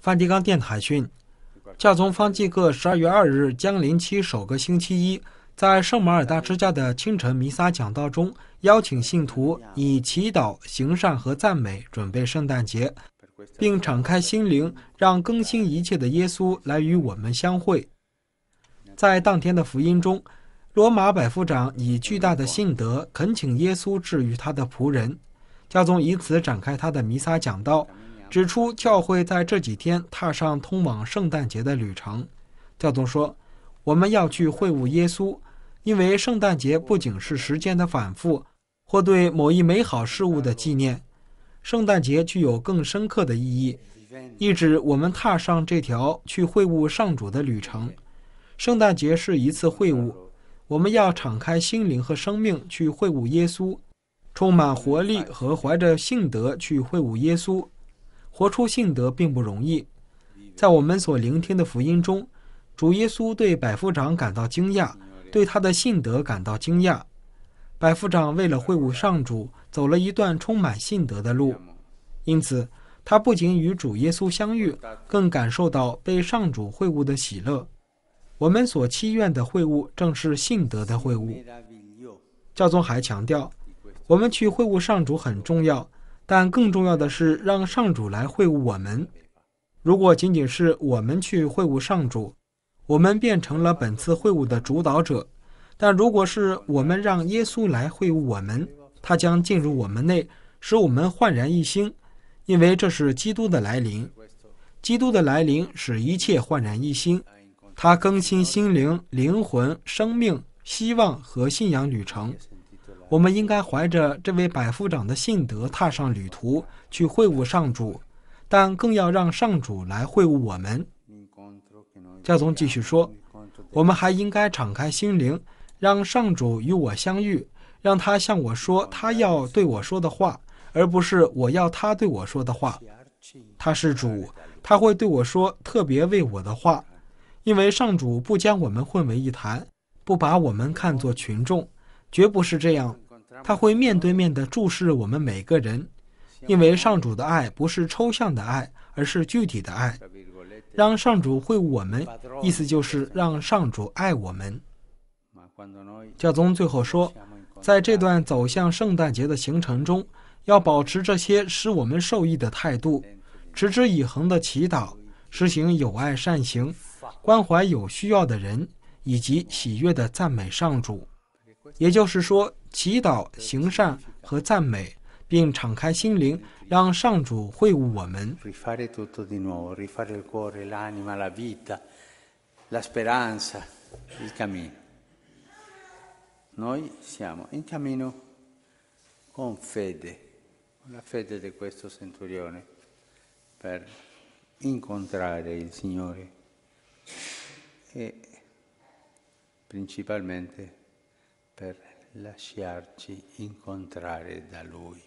梵蒂冈电台讯，教宗方济各十二月二日降临期首个星期一，在圣马尔大之家的清晨弥撒讲道中，邀请信徒以祈祷、行善和赞美准备圣诞节，并敞开心灵，让更新一切的耶稣来与我们相会。在当天的福音中，罗马百夫长以巨大的信德恳请耶稣治愈他的仆人，教宗以此展开他的弥撒讲道。指出教会在这几天踏上通往圣诞节的旅程，教宗说：“我们要去会晤耶稣，因为圣诞节不仅是时间的反复或对某一美好事物的纪念，圣诞节具有更深刻的意义，意指我们踏上这条去会晤上主的旅程。圣诞节是一次会晤，我们要敞开心灵和生命去会晤耶稣，充满活力和怀着信德去会晤耶稣。”活出信德并不容易，在我们所聆听的福音中，主耶稣对百夫长感到惊讶，对他的信德感到惊讶。百夫长为了会晤上主，走了一段充满信德的路，因此他不仅与主耶稣相遇，更感受到被上主会晤的喜乐。我们所祈愿的会晤正是信德的会晤。教宗还强调，我们去会晤上主很重要。但更重要的是，让上主来会晤我们。如果仅仅是我们去会晤上主，我们变成了本次会晤的主导者；但如果是我们让耶稣来会晤我们，他将进入我们内，使我们焕然一新，因为这是基督的来临。基督的来临使一切焕然一新，他更新心灵、灵魂、生命、希望和信仰旅程。我们应该怀着这位百夫长的信德踏上旅途去会晤上主，但更要让上主来会晤我们。教宗继续说：“我们还应该敞开心灵，让上主与我相遇，让他向我说他要对我说的话，而不是我要他对我说的话。他是主，他会对我说特别为我的话，因为上主不将我们混为一谈，不把我们看作群众。”绝不是这样，他会面对面地注视我们每个人，因为上主的爱不是抽象的爱，而是具体的爱。让上主会我们，意思就是让上主爱我们。教宗最后说，在这段走向圣诞节的行程中，要保持这些使我们受益的态度，持之以恒的祈祷，实行友爱善行，关怀有需要的人，以及喜悦的赞美上主。也就是说，祈祷、行善和赞美，并敞开心灵，让上主会晤我们。rifare tutto di nuovo, rifare il cuore, l'anima, la vita, la speranza, il cammino. Noi siamo in cammino con fede, con la fede di questo centurione, per incontrare il Signore. E principalmente per lasciarci incontrare da Lui.